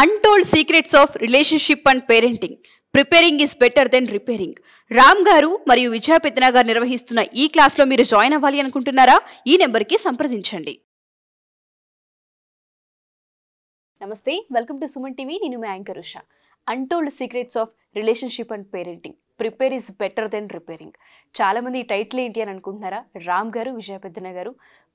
Untold secrets of relationship and parenting preparing is better than repairing Ram garu మరియు విజయ పెత్తన గారు నిర్వహిస్తున్న ఈ క్లాస్లో మీరు జాయిన్ అవ్వాలి అనుకుంటున్నారా ఈ నెంబర్కి సంప్రదించండి నమస్తే వెల్కమ్ టు సుమన్ టీవీ నేను మీ anchor Usha untold secrets of relationship and parenting prepare is better than repairing చాలామంది ఈ టైటిల్ ఏంటి అని అనుకుంటున్నారా రామ్ గారు విజయ పెద్దన గారు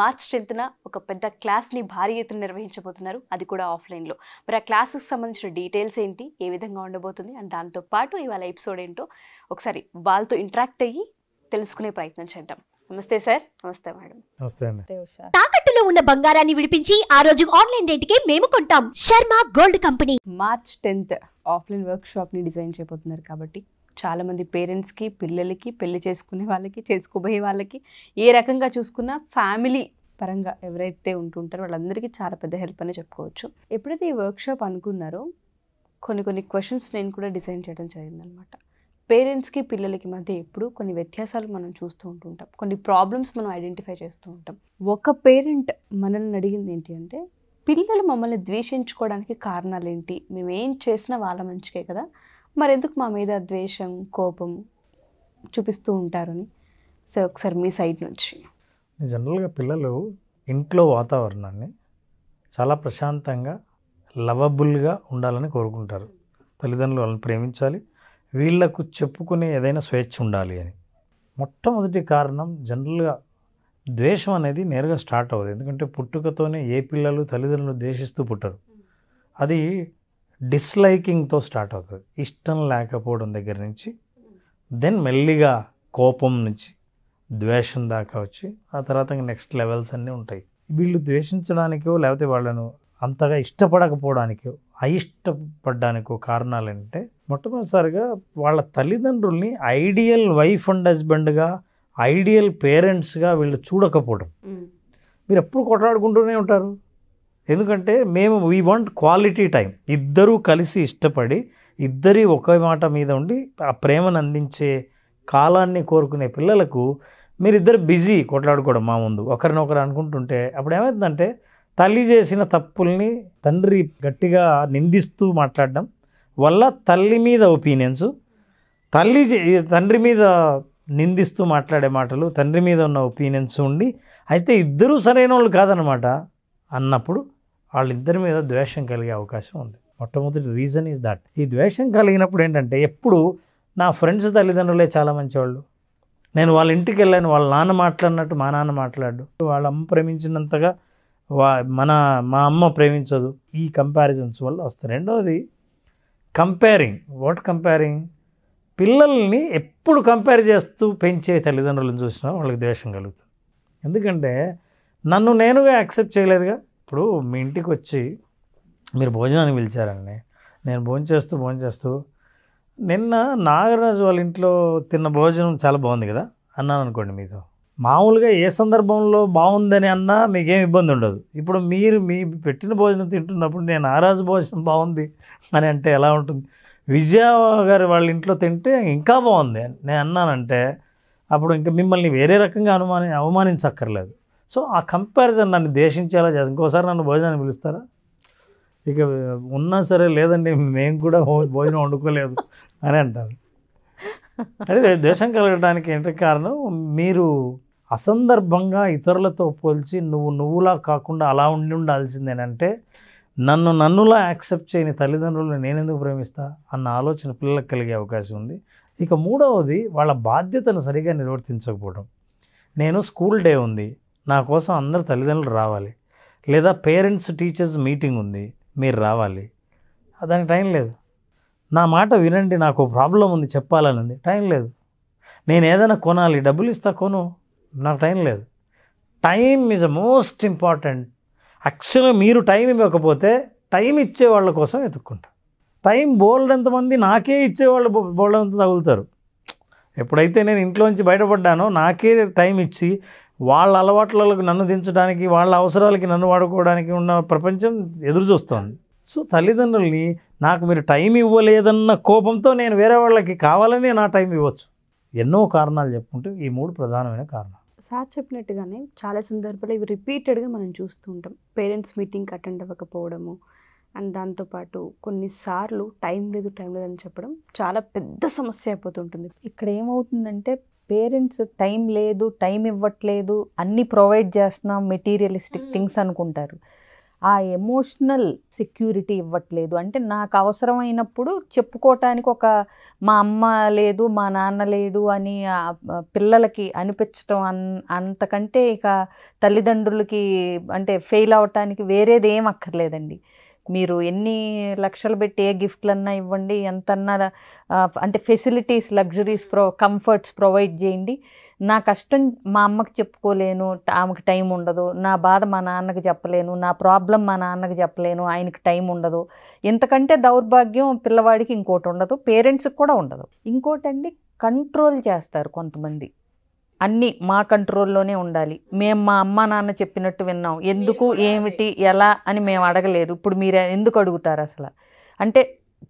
మార్చ్ టెన్త్న ఒక పెద్ద క్లాస్ని భారీ ఎత్తున నిర్వహించబోతున్నారు అది కూడా ఆఫ్లైన్లో మరి ఆ క్లాస్కి సంబంధించిన డీటెయిల్స్ ఏంటి ఏ విధంగా ఉండబోతుంది అండ్ దాంతో పాటు ఇవాళ ఎపిసోడ్ ఏంటో ఒకసారి వాళ్ళతో ఇంటరాక్ట్ అయ్యి తెలుసుకునే ప్రయత్నం చేద్దాం నమస్తే సార్ నమస్తే మేడం నమస్తే తాకట్టులో ఉన్న బంగారాన్ని విడిపించి ఆ రోజు ఆన్లైన్ రేటుకే మేము కొంటాం Sharma gold company March tenth offline work design చేయబోతున్నారు కాబట్టి చాలామంది పేరెంట్స్కి పిల్లలకి పెళ్లి చేసుకునే వాళ్ళకి చేసుకోబోయే వాళ్ళకి ఏ రకంగా చూసుకున్నా ఫ్యామిలీ పరంగా ఎవరైతే ఉంటుంటారో వాళ్ళందరికీ చాలా పెద్ద హెల్ప్ అనే చెప్పుకోవచ్చు ఎప్పుడైతే ఈ వర్క్షాప్ అనుకున్నారో కొన్ని కొన్ని క్వశ్చన్స్ నేను కూడా డిజైన్ చేయడం జరిగిందనమాట పేరెంట్స్కి పిల్లలకి మధ్య ఎప్పుడు కొన్ని వ్యత్యాసాలు మనం చూస్తూ ఉంటుంటాం కొన్ని ప్రాబ్లమ్స్ మనం ఐడెంటిఫై చేస్తూ ఉంటాం ఒక పేరెంట్ మనల్ని అడిగింది ఏంటి అంటే పిల్లలు మమ్మల్ని ద్వేషించుకోవడానికి కారణాలు ఏంటి మేము ఏం చేసినా వాళ్ళ మంచికే కదా మరెందుకు మా మీద ద్వేషం కోపం చూపిస్తూ ఉంటారని సరే ఒకసారి మీ సైడ్ నుంచి జనరల్గా పిల్లలు ఇంట్లో వాతావరణాన్ని చాలా ప్రశాంతంగా లవబుల్గా ఉండాలని కోరుకుంటారు తల్లిదండ్రులు వాళ్ళని ప్రేమించాలి వీళ్లకు చెప్పుకునే ఏదైనా స్వేచ్ఛ ఉండాలి అని మొట్టమొదటి కారణం జనరల్గా ద్వేషం అనేది నేరుగా స్టార్ట్ అవ్వదు ఎందుకంటే పుట్టుకతోనే ఏ పిల్లలు తల్లిదండ్రులు ద్వేషిస్తూ పుట్టరు అది డిస్లైకింగ్తో స్టార్ట్ అవుతుంది ఇష్టం లేకపోవడం దగ్గర నుంచి దెన్ మెల్లిగా కోపం నుంచి ద్వేషం దాకా వచ్చి ఆ తర్వాత నెక్స్ట్ లెవెల్స్ అన్నీ ఉంటాయి వీళ్ళు ద్వేషించడానికో లేకపోతే వాళ్ళను అంతగా ఇష్టపడకపోవడానికో అయిష్టపడ్డానికో కారణాలు ఏంటంటే మొట్టమొదటిసారిగా వాళ్ళ తల్లిదండ్రుల్ని ఐడియల్ వైఫ్ అండ్ హస్బెండ్గా ఐడియల్ పేరెంట్స్గా వీళ్ళు చూడకపోవడం మీరు ఎప్పుడు కొట్లాడుకుంటూనే ఉంటారు ఎందుకంటే మేము వీ వాంట్ క్వాలిటీ టైం ఇద్దరూ కలిసి ఇష్టపడి ఇద్దరి ఒక మాట మీద ఉండి ఆ ప్రేమను అందించే కాలాన్ని కోరుకునే పిల్లలకు మీరిద్దరు బిజీ కొట్లాడుకోవడం మా ముందు ఒకరినొకరు అనుకుంటుంటే అప్పుడు ఏమవుతుందంటే తల్లి చేసిన తప్పుల్ని తండ్రి గట్టిగా నిందిస్తూ మాట్లాడడం వల్ల తల్లి మీద ఒపీనియన్స్ తల్లి తండ్రి మీద నిందిస్తూ మాట్లాడే మాటలు తండ్రి మీద ఉన్న ఒపీనియన్స్ ఉండి అయితే ఇద్దరూ సరైన వాళ్ళు కాదనమాట అన్నప్పుడు వాళ్ళిద్దరి మీద ద్వేషం కలిగే అవకాశం ఉంది మొట్టమొదటి రీజన్ ఈజ్ దాట్ ఈ ద్వేషం కలిగినప్పుడు ఏంటంటే ఎప్పుడు నా ఫ్రెండ్స్ తల్లిదండ్రులే చాలా మంచివాళ్ళు నేను వాళ్ళ ఇంటికి వెళ్ళాను వాళ్ళ నాన్న మాట్లాడినట్టు మా నాన్న మాట్లాడు వాళ్ళ అమ్మ ప్రేమించినంతగా వా మన మా అమ్మ ప్రేమించదు ఈ కంపారిజన్స్ వల్ల వస్తాయి రెండవది కంపేరింగ్ వాట్ కంపేరింగ్ పిల్లల్ని ఎప్పుడు కంపేర్ చేస్తూ పెంచే తల్లిదండ్రులను చూసినా వాళ్ళకి ద్వేషం కలుగుతుంది ఎందుకంటే నన్ను నేనుగా యాక్సెప్ట్ చేయలేదుగా ఇప్పుడు మీ ఇంటికి వచ్చి మీరు భోజనానికి పిలిచారండి నేను భోజనం చేస్తూ భోజనం చేస్తూ నిన్న నాగరాజు వాళ్ళ ఇంట్లో తిన్న భోజనం చాలా బాగుంది కదా అన్నాను అనుకోండి మీతో మామూలుగా ఏ సందర్భంలో బాగుందని అన్నా మీకేం ఇబ్బంది ఉండదు ఇప్పుడు మీరు మీ పెట్టిన భోజనం తింటున్నప్పుడు నేను ఆ రాజు భోజనం బాగుంది అని అంటే ఎలా ఉంటుంది విజయ గారి వాళ్ళ ఇంట్లో తింటే ఇంకా బాగుంది నేను అన్నానంటే అప్పుడు ఇంకా మిమ్మల్ని వేరే రకంగా అనుమాని అవమానించక్కర్లేదు సో ఆ కంపారిజన్ నన్ను దేశించేలా చేస్తుంది ఇంకోసారి నన్ను భోజనాన్ని పిలుస్తారా ఇక ఉన్నా సరే లేదండి మేము కూడా భోజనం వండుకోలేదు అని అంటారు అదే దేశం కలగడానికి ఏంటి కారణం మీరు అసందర్భంగా ఇతరులతో పోల్చి నువ్వు నువ్వులా కాకుండా అలా ఉండి ఉండాల్సిందేనంటే నన్ను నన్నులా యాక్సెప్ట్ చేయని తల్లిదండ్రులను నేనెందుకు ప్రేమిస్తా అన్న ఆలోచన పిల్లలకు కలిగే అవకాశం ఉంది ఇక మూడవది వాళ్ళ బాధ్యతను సరిగా నిర్వర్తించకపోవడం నేను స్కూల్ డే ఉంది నా కోసం అందరు తల్లిదండ్రులు రావాలి లేదా పేరెంట్స్ టీచర్స్ మీటింగ్ ఉంది మీరు రావాలి దానికి టైం లేదు నా మాట వినండి నాకు ప్రాబ్లం ఉంది చెప్పాలనుంది టైం లేదు నేను ఏదైనా కొనాలి డబ్బులు ఇస్తా కొను నాకు టైం లేదు time is a most important యాక్చువల్గా మీరు టైం ఇవ్వకపోతే టైం ఇచ్చే వాళ్ళ కోసం వెతుక్కుంటారు టైం బోల్డ్ ఎంతమంది నాకే ఇచ్చేవాళ్ళు బోల్డ్ అంత తగులుతారు ఎప్పుడైతే నేను ఇంట్లోంచి బయటపడ్డానో నాకే టైం ఇచ్చి వాళ్ళ అలవాట్లకు నన్ను దించడానికి వాళ్ళ అవసరాలకి నన్ను వాడుకోవడానికి ఉన్న ప్రపంచం ఎదురు చూస్తుంది సో తల్లిదండ్రుల్ని నాకు మీరు టైం ఇవ్వలేదన్న కోపంతో నేను వేరే వాళ్ళకి కావాలని నా టైం ఇవ్వచ్చు ఎన్నో కారణాలు చెప్పుకుంటే ఈ మూడు ప్రధానమైన కారణాలు సార్ చెప్పినట్టుగానే చాలా సందర్భాలు ఇవి రిపీటెడ్గా మనం చూస్తూ ఉంటాం పేరెంట్స్ మీటింగ్కి అటెండ్ అవ్వకపోవడము అండ్ దాంతోపాటు కొన్నిసార్లు టైం లేదు టైం లేదని చెప్పడం చాలా పెద్ద సమస్య అయిపోతుంటుంది ఇక్కడ ఏమవుతుందంటే పేరెంట్స్ టైం లేదు టైం ఇవ్వట్లేదు అన్నీ ప్రొవైడ్ చేస్తున్నాం మెటీరియలిస్టిక్ థింగ్స్ అనుకుంటారు ఆ ఎమోషనల్ సెక్యూరిటీ ఇవ్వట్లేదు అంటే నాకు అవసరమైనప్పుడు చెప్పుకోవటానికి ఒక మా అమ్మ లేదు మా నాన్న లేడు అని పిల్లలకి అనిపించటం అన్ అంతకంటే ఇక తల్లిదండ్రులకి అంటే ఫెయిల్ అవటానికి వేరేది ఏం అక్కర్లేదండి మీరు ఎన్ని లక్షలు పెట్టి ఏ గిఫ్ట్లన్నా ఇవ్వండి ఎంతన్నా అంటే facilities luxuries pro comforts provide చేయండి నా కష్టం మా అమ్మకి చెప్పుకోలేను ఆమెకు టైం ఉండదు నా బాధ మా నాన్నకు చెప్పలేను నా ప్రాబ్లం మా నాన్నకు చెప్పలేను ఆయనకు టైం ఉండదు ఎంతకంటే దౌర్భాగ్యం పిల్లవాడికి ఇంకోటి ఉండదు పేరెంట్స్కి కూడా ఉండదు ఇంకోటండి కంట్రోల్ చేస్తారు కొంతమంది అన్నీ మా కంట్రోల్లోనే ఉండాలి మేము మా అమ్మ నాన్న చెప్పినట్టు విన్నాం ఎందుకు ఏమిటి ఎలా అని మేము అడగలేదు ఇప్పుడు మీరు ఎందుకు అడుగుతారు అసలు అంటే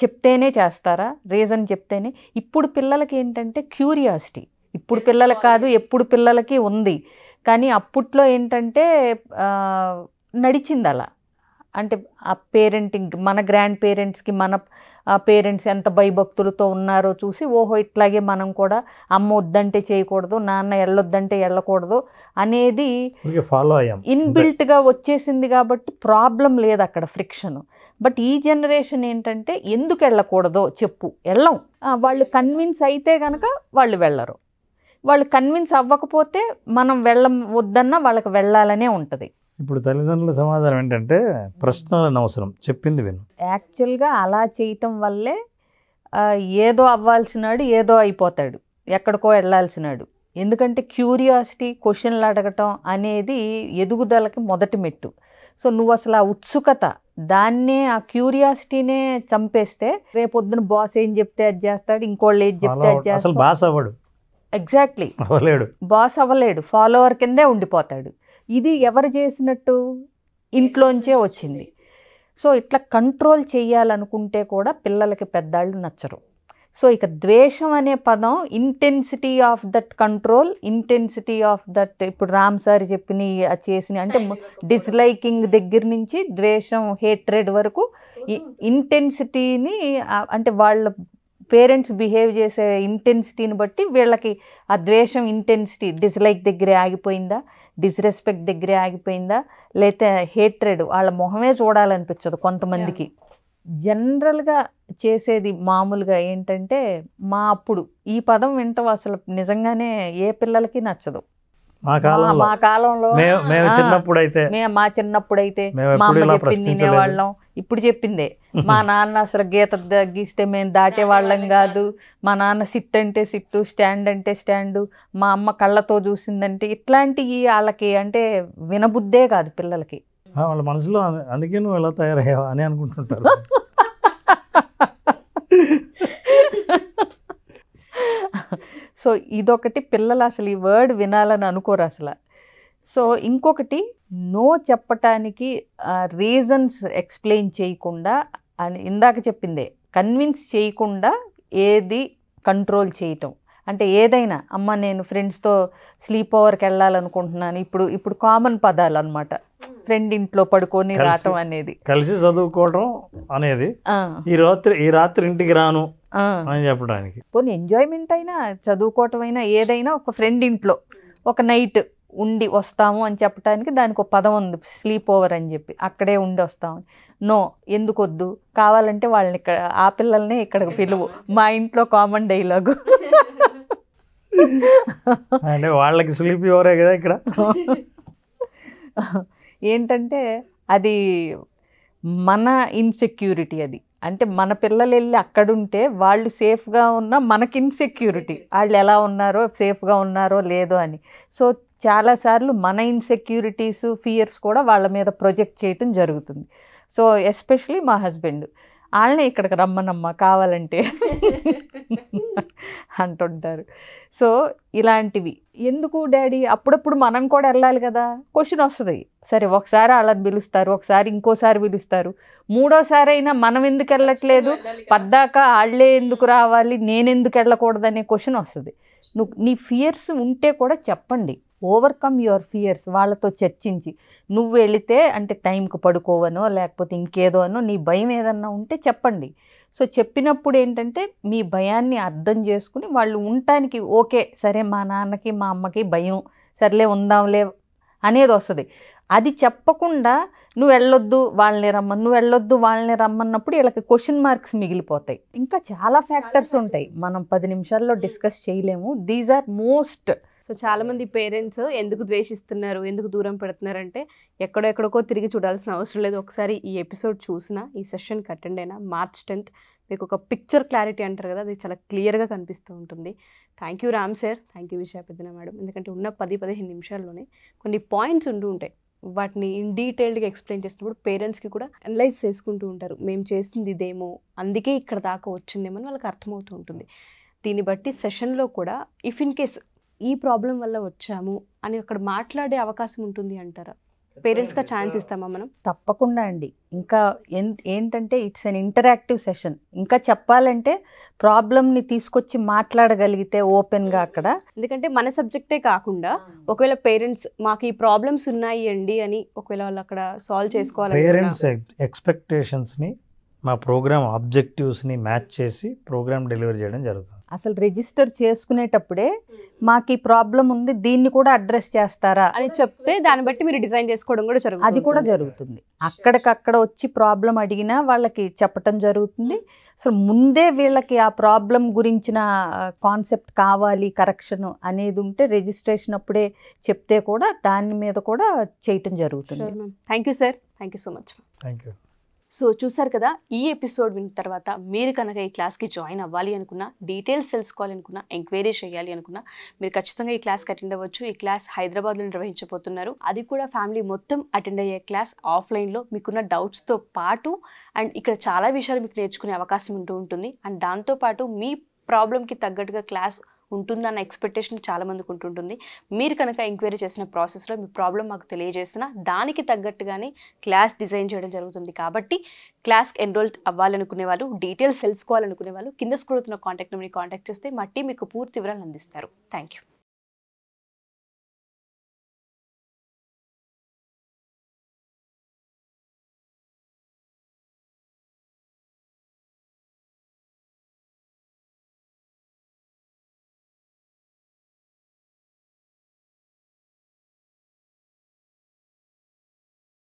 చెప్తేనే చేస్తారా రీజన్ చెప్తేనే ఇప్పుడు పిల్లలకి ఏంటంటే క్యూరియాసిటీ ఇప్పుడు పిల్లలకి కాదు ఎప్పుడు పిల్లలకి ఉంది కానీ అప్పట్లో ఏంటంటే నడిచింది అలా అంటే ఆ పేరెంటింగ్ మన గ్రాండ్ పేరెంట్స్కి మన పేరెంట్స్ ఎంత భయభక్తులతో ఉన్నారో చూసి ఓహో ఇట్లాగే మనం కూడా అమ్మ వద్దంటే చేయకూడదు నాన్న వెళ్ళొద్దంటే వెళ్ళకూడదు అనేది ఫాలో అయ్యాం ఇన్బిల్ట్గా వచ్చేసింది కాబట్టి ప్రాబ్లం లేదు అక్కడ ఫ్రిక్షన్ బట్ ఈ జనరేషన్ ఏంటంటే ఎందుకు వెళ్ళకూడదో చెప్పు వెళ్ళం వాళ్ళు కన్విన్స్ అయితే కనుక వాళ్ళు వెళ్ళరు వాళ్ళు కన్విన్స్ అవ్వకపోతే మనం వెళ్ళం వద్దన్నా వాళ్ళకి వెళ్ళాలనే ఉంటుంది ఇప్పుడు తల్లిదండ్రుల సమాధానం ఏంటంటే ప్రశ్నలు అవసరం చెప్పింది విను యాక్చువల్గా అలా చేయటం వల్లే ఏదో అవ్వాల్సినాడు ఏదో అయిపోతాడు ఎక్కడికో వెళ్ళాల్సినాడు ఎందుకంటే క్యూరియాసిటీ క్వశ్చన్లు అడగటం అనేది ఎదుగుదలకి మొదటి మెట్టు సో నువ్వు అసలు ఆ ఉత్సుకత దాన్నే ఆ క్యూరియాసిటీనే చంపేస్తే రేపొద్దున బాస్ ఏం చెప్తే అది చేస్తాడు ఇంకోళ్ళు ఏం చెప్తే అది చేస్తాడు అసలు బాస్ అవ్వడు ఎగ్జాక్ట్లీ అవ్వలేడు బాస్ అవ్వలేడు ఫాలోవర్ కిందే ఉండిపోతాడు ఇది ఎవరు చేసినట్టు ఇంట్లోంచే వచ్చింది సో ఇట్లా కంట్రోల్ చేయాలనుకుంటే కూడా పిల్లలకి పెద్దాళ్ళు నచ్చరు సో ఇక ద్వేషం అనే పదం intensity of that control intensity of that ఇప్పుడు రామ్ సార్ చెప్పిన చేసిన అంటే డిస్లైకింగ్ దగ్గర నుంచి ద్వేషం హేట్రెడ్ వరకు ఇంటెన్సిటీని అంటే వాళ్ళ పేరెంట్స్ బిహేవ్ చేసే ఇంటెన్సిటీని బట్టి వీళ్ళకి ఆ ద్వేషం ఇంటెన్సిటీ డిస్లైక్ దగ్గరే ఆగిపోయిందా డిస్రెస్పెక్ట్ దగ్గరే ఆగిపోయిందా లేకపోతే హేట్రెడ్ వాళ్ళ మొహమే చూడాలనిపించదు కొంతమందికి జనరల్గా చేసేది మామూలుగా ఏంటంటే మా అప్పుడు ఈ పదం వింటాం అసలు నిజంగానే ఏ పిల్లలకి నచ్చదు మా కాలంలో మా కాలంలో మేము చిన్నప్పుడు అయితే మేము మా చిన్నప్పుడు అయితే మా అమ్మ చెప్పింది వినేవాళ్ళం ఇప్పుడు చెప్పిందే మా నాన్న అసలు గీత గీస్తే మేము దాటేవాళ్ళం కాదు మా నాన్న సిట్ అంటే సిట్టు స్టాండ్ అంటే స్టాండు మా అమ్మ కళ్ళతో చూసిందంటే ఇట్లాంటివి వాళ్ళకి అంటే వినబుద్దే కాదు పిల్లలకి వాళ్ళ మనసులో అందుకే నువ్వు ఎలా తయారయ్యావా అని అనుకుంటుంటారు సో ఇదొకటి పిల్లలు అసలు ఈ వర్డ్ వినాలని అనుకోరు అసలు సో ఇంకొకటి నో చెప్పటానికి రీజన్స్ ఎక్స్ప్లెయిన్ చేయకుండా అని ఇందాక చెప్పిందే కన్విన్స్ చేయకుండా ఏది కంట్రోల్ చేయటం అంటే ఏదైనా అమ్మ నేను ఫ్రెండ్స్తో స్లీప్ ఓవర్కి వెళ్ళాలనుకుంటున్నాను ఇప్పుడు ఇప్పుడు కామన్ పదాలు అనమాట ఫ్రెండ్ ఇంట్లో పడుకొని రావటం అనేది కలిసి చదువుకోవడం అనేది ఈ రాత్రి ఈ రాత్రి ఇంటికి రాను అని చెప్పడానికి పోనీ ఎంజాయ్మెంట్ అయినా చదువుకోవటం అయినా ఏదైనా ఒక ఫ్రెండ్ ఇంట్లో ఒక నైట్ ఉండి వస్తాము అని చెప్పడానికి దానికి ఒక పదం ఉంది స్లీప్ ఓవర్ అని చెప్పి అక్కడే ఉండి వస్తాము నో ఎందుకొద్దు కావాలంటే వాళ్ళని ఇక్కడ ఆ పిల్లల్ని ఇక్కడికి పిలువు మా ఇంట్లో కామన్ డైలాగు అంటే వాళ్ళకి స్లీప్ ఓవరే కదా ఇక్కడ ఏంటంటే అది మన ఇన్సెక్యూరిటీ అది అంటే మన పిల్లలు వెళ్ళి అక్కడుంటే వాళ్ళు సేఫ్గా ఉన్న మనకి ఇన్సెక్యూరిటీ వాళ్ళు ఎలా ఉన్నారో సేఫ్గా ఉన్నారో లేదో అని సో చాలాసార్లు మన ఇన్సెక్యూరిటీస్ ఫియర్స్ కూడా వాళ్ళ మీద ప్రొజెక్ట్ చేయటం జరుగుతుంది సో ఎస్పెషలీ మా హస్బెండ్ వాళ్ళని ఇక్కడికి రమ్మనమ్మా కావాలంటే అంటుంటారు సో ఇలాంటివి ఎందుకు డాడీ అప్పుడప్పుడు మనం కూడా వెళ్ళాలి కదా క్వశ్చన్ వస్తుంది సరే ఒకసారి వాళ్ళని పిలుస్తారు ఒకసారి ఇంకోసారి పిలుస్తారు మూడోసారి అయినా మనం ఎందుకు వెళ్ళట్లేదు పద్దాక వాళ్ళే ఎందుకు రావాలి నేను ఎందుకు వెళ్ళకూడదనే క్వశ్చన్ వస్తుంది నువ్వు నీ ఫియర్స్ ఉంటే కూడా చెప్పండి ఓవర్కమ్ యువర్ ఫియర్స్ వాళ్ళతో చర్చించి నువ్వు వెళితే అంటే టైంకి పడుకోవనో లేకపోతే ఇంకేదోనో నీ భయం ఏదన్నా ఉంటే చెప్పండి సో చెప్పినప్పుడు ఏంటంటే మీ భయాన్ని అర్థం చేసుకుని వాళ్ళు ఉండటానికి ఓకే సరే మా నాన్నకి మా అమ్మకి భయం సర్లే ఉందాంలే అనేది వస్తుంది అది చెప్పకుండా నువ్వు వెళ్ళొద్దు వాళ్ళని రమ్మని నువ్వు వెళ్ళొద్దు వాళ్ళని రమ్మన్నప్పుడు వీళ్ళకి క్వశ్చన్ మార్క్స్ మిగిలిపోతాయి ఇంకా చాలా ఫ్యాక్టర్స్ ఉంటాయి మనం పది నిమిషాల్లో డిస్కస్ hmm. చేయలేము దీస్ ఆర్ మోస్ట్ సో చాలామంది పేరెంట్స్ ఎందుకు ద్వేషిస్తున్నారు ఎందుకు దూరం పెడుతున్నారు అంటే ఎక్కడెక్కడికో తిరిగి చూడాల్సిన అవసరం లేదు ఒకసారి ఈ ఎపిసోడ్ చూసినా ఈ సెషన్కి అటెండ్ అయినా మార్చ్ టెన్త్ మీకు ఒక పిక్చర్ క్లారిటీ అంటారు కదా అది చాలా క్లియర్గా కనిపిస్తూ ఉంటుంది thank you Ram sir thank you Visakhapatnam madam ఎందుకంటే ఉన్న పది పదిహేను నిమిషాల్లోనే కొన్ని పాయింట్స్ ఉంటూ ఉంటాయి వాటిని డీటెయిల్డ్గా ఎక్స్ప్లెయిన్ చేసినప్పుడు పేరెంట్స్కి కూడా అనలైజ్ చేసుకుంటూ ఉంటారు మేము చేసింది ఇదేమో అందుకే ఇక్కడ దాకా వచ్చిందేమో అని వాళ్ళకి అర్థమవుతూ ఉంటుంది దీన్ని బట్టి సెషన్లో కూడా ఇఫ్ ఇన్ కేస్ ఈ ప్రాబ్లం వల్ల వచ్చాము అని అక్కడ మాట్లాడే అవకాశం ఉంటుంది అంటారా పేరెంట్స్గా ఛాన్స్ ఇస్తామా మనం తప్పకుండా అండి ఇంకా ఏంటంటే ఇట్స్ అన్ ఇంటరాక్టివ్ సెషన్ ఇంకా చెప్పాలంటే ప్రాబ్లమ్ని తీసుకొచ్చి మాట్లాడగలిగితే ఓపెన్గా అక్కడ ఎందుకంటే మన సబ్జెక్టే కాకుండా ఒకవేళ పేరెంట్స్ మాకు ఈ ప్రాబ్లమ్స్ ఉన్నాయి అండి అని ఒకవేళ వాళ్ళు అక్కడ సాల్వ్ చేసుకోవాలి పేరెంట్స్ ఎక్స్పెక్టేషన్స్ని మా ప్రోగ్రామ్ ఆబ్జెక్టివ్స్ని మ్యాచ్ చేసి ప్రోగ్రామ్ డెలివరీ చేయడం జరుగుతుంది అసలు రిజిస్టర్ చేసుకునేటప్పుడే మాకు ఈ ప్రాబ్లం ఉంది దీన్ని కూడా అడ్రస్ చేస్తారా అని చెప్తే దాన్ని బట్టి మీరు డిజైన్ చేసుకోవడం కూడా జరుగుతుంది అది కూడా జరుగుతుంది అక్కడికక్కడ వచ్చి ప్రాబ్లం అడిగినా వాళ్ళకి చెప్పటం జరుగుతుంది అసలు ముందే వీళ్ళకి ఆ ప్రాబ్లం గురించిన కాన్సెప్ట్ కావాలి కరెక్షన్ అనేది ఉంటే రిజిస్ట్రేషన్ అప్పుడే చెప్తే కూడా దాని మీద కూడా చేయటం జరుగుతుంది thank you sir thank you so much thank you so చూసారు కదా ఈ ఎపిసోడ్ విన్న తర్వాత మీరు కనుక ఈ క్లాస్కి జాయిన్ అవ్వాలి అనుకున్నా డీటెయిల్స్ తెలుసుకోవాలనుకున్నా ఎంక్వైరీస్ చేయాలి అనుకున్నా మీరు ఖచ్చితంగా ఈ క్లాస్కి అటెండ్ అవ్వచ్చు ఈ క్లాస్ హైదరాబాద్లో నిర్వహించబోతున్నారు అది కూడా ఫ్యామిలీ మొత్తం అటెండ్ అయ్యే క్లాస్ ఆఫ్లైన్లో మీకున్న డౌట్స్తో పాటు అండ్ ఇక్కడ చాలా విషయాలు మీకు నేర్చుకునే అవకాశం ఉంటూ ఉంటుంది అండ్ దాంతోపాటు మీ ప్రాబ్లంకి తగ్గట్టుగా క్లాస్ ఉంటుందన్న ఎక్స్పెక్టేషన్ చాలామందికి ఉంటుంటుంది మీరు కనుక ఎంక్వైరీ చేసిన ప్రాసెస్లో మీ ప్రాబ్లం మాకు తెలియజేసిన దానికి తగ్గట్టుగానే క్లాస్ డిజైన్ చేయడం జరుగుతుంది కాబట్టి క్లాస్కి ఎన్రోల్ అవ్వాలనుకునే వాళ్ళు డీటెయిల్స్ తెలుసుకోవాలనుకునే వాళ్ళు కింద స్కూల్ అవుతున్న కాంటాక్ట్ నెంబర్ని కాంటాక్ట్ చేస్తే మట్టి మీకు పూర్తి వివరాలు అందిస్తారు థ్యాంక్ యూ